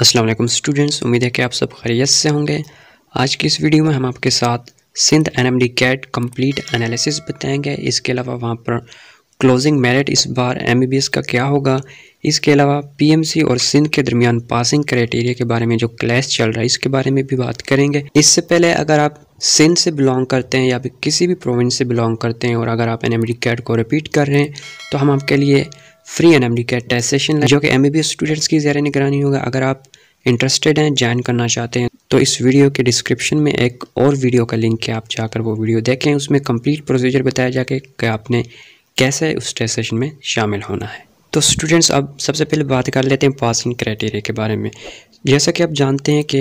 असल स्टूडेंट्स उम्मीद है कि आप सब खैरियत से होंगे आज की इस वीडियो में हम आपके साथ Sindh N M D CAT complete analysis बताएंगे इसके अलावा वहाँ पर क्लोजिंग मेरिट इस बार एम बी बी एस का क्या होगा इसके अलावा पी एम सी और सिंध के दरमियान पासिंग क्राइटेरिया के बारे में जो क्लैश चल रहा है इसके बारे में भी बात करेंगे इससे पहले अगर आप सिंध से बिलोंग करते हैं या फिर किसी भी प्रोविंस से बिलोंग करते हैं और अगर आप एन एम डी कैट को रिपीट कर रहे हैं तो हम आपके लिए फ्री एन का टेस्ट सेशन जो कि एम बी बी स्टूडेंट्स की ज़्यादा निगरानी होगा अगर आप इंटरेस्टेड हैं ज्वाइन करना चाहते हैं तो इस वीडियो के डिस्क्रिप्शन में एक और वीडियो का लिंक है आप जाकर वो वीडियो देखें उसमें कंप्लीट प्रोसीजर बताया जाके कि आपने कैसे उस टेस्ट सेशन में शामिल होना है तो स्टूडेंट्स अब सबसे पहले बात कर लेते हैं पासिंग क्राइटेरिया के बारे में जैसा कि आप जानते हैं कि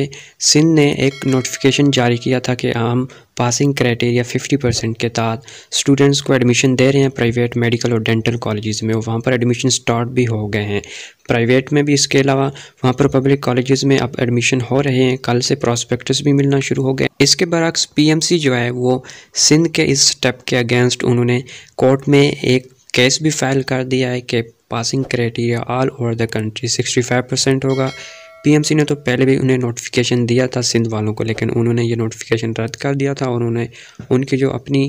सिंध ने एक नोटिफिकेशन जारी किया था कि हम पासिंग क्राइटेरिया 50 परसेंट के तहत स्टूडेंट्स को एडमिशन दे रहे हैं प्राइवेट मेडिकल और डेंटल कॉलेजेस में वहाँ पर एडमिशन स्टार्ट भी हो गए हैं प्राइवेट में भी इसके अलावा वहाँ पर पब्लिक कॉलेजेस में अब एडमिशन हो रहे हैं कल से प्रॉस्पेक्टस भी मिलना शुरू हो गए इसके बरक्स पी जो है वो सिंध के इस स्टेप के अगेंस्ट उन्होंने कोर्ट में एक केस भी फाइल कर दिया है कि passing criteria all over the country 65 percent होगा पीएमसी ने तो पहले भी उन्हें नोटिफिकेशन दिया था सिंध वालों को लेकिन उन्होंने ये नोटिफिकेशन रद्द कर दिया था और उन्होंने उनकी जो अपनी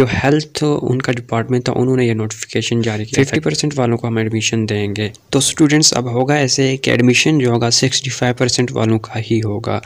जो हेल्थ उनका डिपार्टमेंट था उन्होंने ये नोटिफिकेशन जारी किया फिफ्टी परसेंट वालों को हम एडमिशन देंगे तो स्टूडेंट्स अब होगा ऐसे कि एडमिशन जो होगा सिक्सटी फाइव परसेंट वालों का ही होगा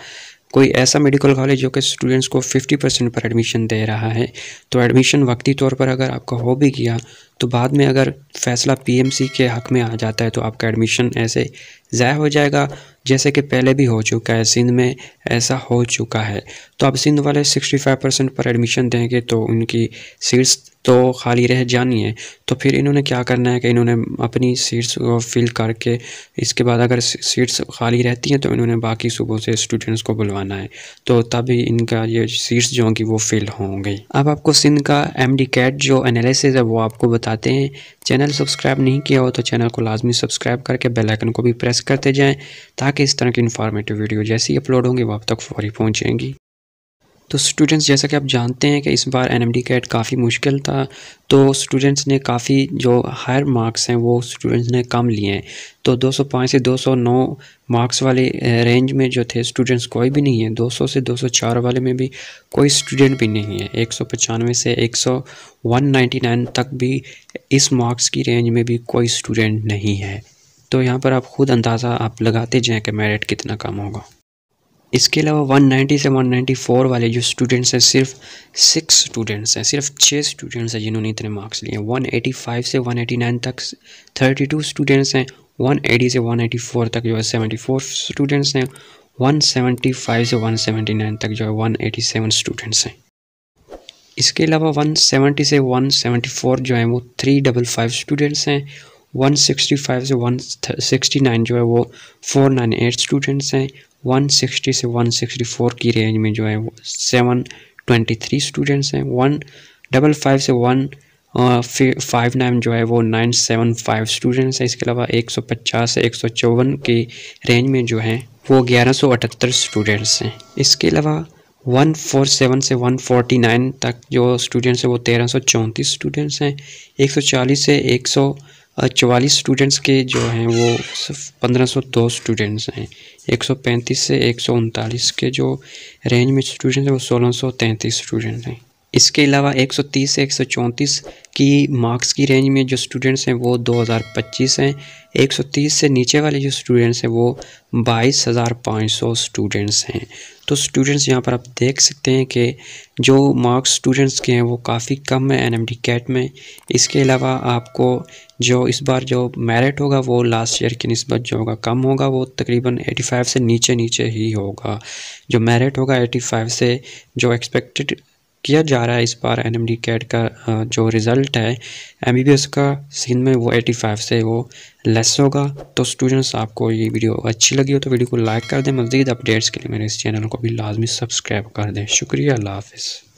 कोई ऐसा मेडिकल कॉलेज जो कि स्टूडेंट्स को 50 परसेंट पर एडमिशन दे रहा है तो एडमिशन वक्ती तौर पर अगर आपका हो भी गया तो बाद में अगर फैसला पीएमसी के हक़ में आ जाता है तो आपका एडमिशन ऐसे ज़ाय हो जाएगा जैसे कि पहले भी हो चुका है सिंध में ऐसा हो चुका है तो अब सिंध वाले 65 परसेंट पर एडमिशन देंगे तो उनकी सीट्स तो खाली रह जानी है तो फिर इन्होंने क्या करना है कि इन्होंने अपनी सीट्स को फिल करके इसके बाद अगर सीट्स खाली रहती हैं तो इन्होंने बाकी सूबों से स्टूडेंट्स को बुलवाना है तो तभी इनका ये सीट्स जो होंगी वो फिल होंगी अब आपको सिंध का एम कैट जो एनालिसिस है वो आपको बता चाहते हैं चैनल सब्सक्राइब नहीं किया हो तो चैनल को लाजमी सब्सक्राइब करके बेल आइकन को भी प्रेस करते जाएं ताकि इस तरह की इन्फॉर्मेटिव वीडियो जैसी अपलोड होंगी वह अब तक फौरी पहुँचेंगी तो स्टूडेंट्स जैसा कि आप जानते हैं कि इस बार एन एम डी कैट काफ़ी मुश्किल था तो स्टूडेंट्स ने काफ़ी जो हायर मार्क्स हैं वो स्टूडेंट्स ने कम लिए हैं तो 205 से 209 मार्क्स वाले रेंज में जो थे स्टूडेंट्स कोई भी नहीं है 200 से 204 वाले में भी कोई स्टूडेंट भी नहीं है एक से एक नाइन तक भी इस मार्क्स की रेंज में भी कोई स्टूडेंट नहीं है तो यहाँ पर आप ख़ुद अंदाज़ा आप लगाते जाएँ कि मेरिट कितना कम होगा इसके अलावा 190 से 194 वाले जो स्टूडेंट्स हैं सिर्फ सिक्स स्टूडेंट्स हैं सिर्फ छः स्टूडेंट्स हैं जिन्होंने इतने मार्क्स लिए 185 से 189 तक 32 स्टूडेंट्स हैं 180 से 184 तक जो है 74 स्टूडेंट्स हैं 175 से 179 तक जो है 187 स्टूडेंट्स हैं इसके अलावा 170 से 174 जो हैं वो थ्री डबल फाइव स्टूडेंट्स हैं 165 से 169 जो है वो 498 स्टूडेंट्स हैं 160 से 164 की रेंज में जो है वो 723 स्टूडेंट्स हैं वन डबल फाइव से वन फाइव नाइन जो है वो नाइन सेवन फाइव स्टूडेंट्स हैं इसके अलावा एक सौ पचास से एक सौ चौवन की रेंज में जो है वो ग्यारह सौ अठहत्तर स्टूडेंट्स हैं इसके अलावा वन फोर सेवन से वन फोर्टी नाइन तक जो स्टूडेंट्स हैं वो तेरह सौ चौंतीस स्टूडेंट्स हैं एक सौ चालीस से एक सौ चवालीस स्टूडेंट्स के जो हैं वो पंद्रह सौ दो स्टूडेंट्स हैं एक सौ पैंतीस से एक सौ उनतालीस के जो रेंज में स्टूडेंट्स हैं वो सोलह सौ तैंतीस स्टूडेंट्स हैं इसके अलावा 130 से 134 की मार्क्स की रेंज में जो स्टूडेंट्स हैं वो 2025 हैं 130 से नीचे वाले जो स्टूडेंट्स हैं वो 22,500 स्टूडेंट्स हैं तो स्टूडेंट्स यहाँ पर आप देख सकते हैं कि जो मार्क्स स्टूडेंट्स के हैं वो काफ़ी कम है एन एम कैट में इसके अलावा आपको जो इस बार जो मेरिट होगा वो लास्ट ईयर की नस्बत जो होगा कम होगा वो तकरीबन 85 से नीचे नीचे ही होगा जो मेरिट होगा 85 से जो एक्सपेक्टेड किया जा रहा है इस बार एन एम डी कैट का जो रिज़ल्ट है एम बी बी एस का सिंध में वो एटी फाइव से वो लेस होगा तो स्टूडेंट्स आपको ये वीडियो अच्छी लगी हो तो वीडियो को लाइक कर दें मज़ीद अपडेट्स के लिए मेरे इस चैनल को भी लाजमी सब्सक्राइब कर दें शुक्रिया अल्लाह हाफिज़